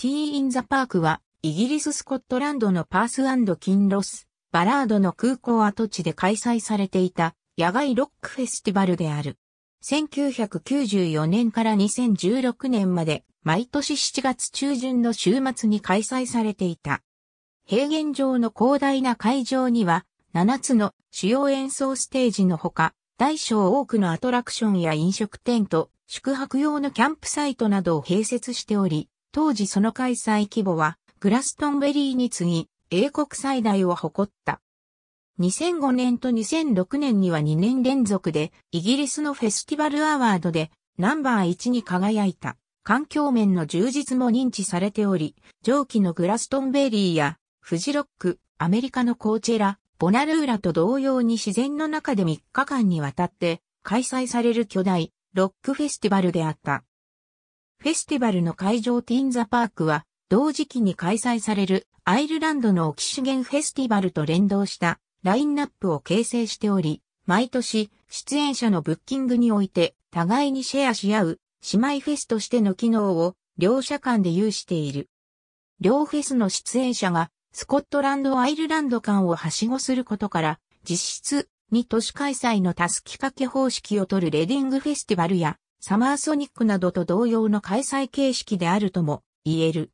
t ィー・ in the Park は、イギリススコットランドのパースキンロス、バラードの空港跡地で開催されていた野外ロックフェスティバルである。1994年から2016年まで毎年7月中旬の週末に開催されていた。平原上の広大な会場には7つの主要演奏ステージのほか、大小多くのアトラクションや飲食店と宿泊用のキャンプサイトなどを併設しており、当時その開催規模はグラストンベリーに次ぎ、英国最大を誇った。2005年と2006年には2年連続でイギリスのフェスティバルアワードでナンバー1に輝いた環境面の充実も認知されており、上記のグラストンベリーやフジロック、アメリカのコーチェラ、ボナルーラと同様に自然の中で3日間にわたって開催される巨大ロックフェスティバルであった。フェスティバルの会場ティンザパークは、同時期に開催されるアイルランドのオキシゲンフェスティバルと連動したラインナップを形成しており、毎年出演者のブッキングにおいて互いにシェアし合う姉妹フェスとしての機能を両社間で有している。両フェスの出演者がスコットランド・アイルランド間をはしごすることから、実質に都市開催のタスきかけ方式を取るレディングフェスティバルやサマーソニックなどと同様の開催形式であるとも言える。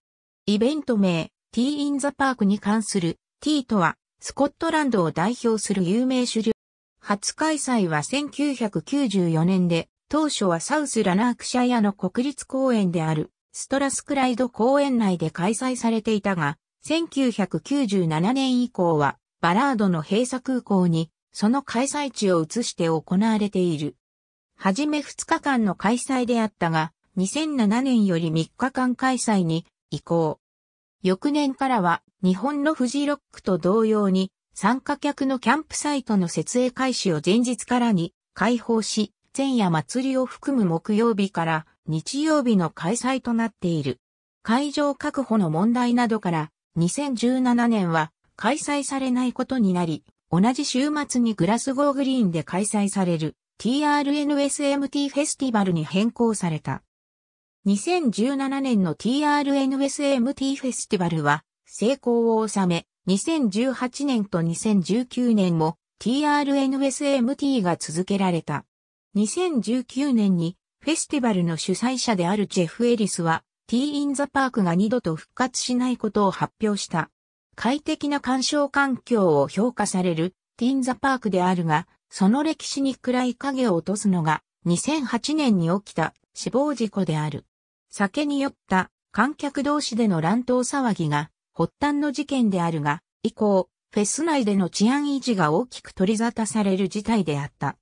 イベント名 T in the Park に関する T とはスコットランドを代表する有名主流。初開催は1994年で当初はサウスラナークシャイアの国立公園であるストラスクライド公園内で開催されていたが1997年以降はバラードの閉鎖空港にその開催地を移して行われている。はじめ2日間の開催であったが、2007年より3日間開催に移行。翌年からは日本のフジロックと同様に参加客のキャンプサイトの設営開始を前日からに開放し、前夜祭りを含む木曜日から日曜日の開催となっている。会場確保の問題などから2017年は開催されないことになり、同じ週末にグラスゴーグリーンで開催される。TRNSMT フェスティバルに変更された。2017年の TRNSMT フェスティバルは成功を収め、2018年と2019年も TRNSMT が続けられた。2019年にフェスティバルの主催者であるジェフ・エリスは T in the Park が二度と復活しないことを発表した。快適な鑑賞環境を評価される T in the Park であるが、その歴史に暗い影を落とすのが2008年に起きた死亡事故である。酒に酔った観客同士での乱闘騒ぎが発端の事件であるが、以降、フェス内での治安維持が大きく取り沙汰される事態であった。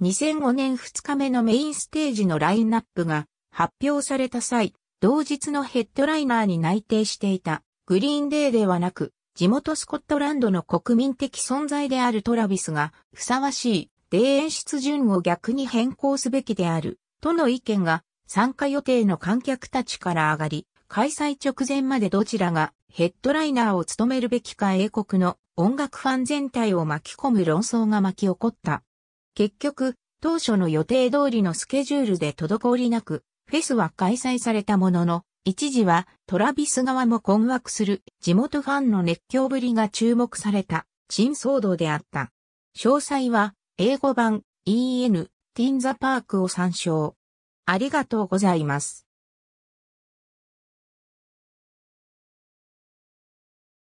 2005年2日目のメインステージのラインナップが発表された際、同日のヘッドライナーに内定していたグリーンデーではなく地元スコットランドの国民的存在であるトラビスが、ふさわしい、霊演出順を逆に変更すべきである、との意見が、参加予定の観客たちから上がり、開催直前までどちらがヘッドライナーを務めるべきか英国の音楽ファン全体を巻き込む論争が巻き起こった。結局、当初の予定通りのスケジュールで滞りなく、フェスは開催されたものの、一時はトラビス側も困惑する地元ファンの熱狂ぶりが注目された珍騒動であった。詳細は英語版 EN ティンザパークを参照。ありがとうございます。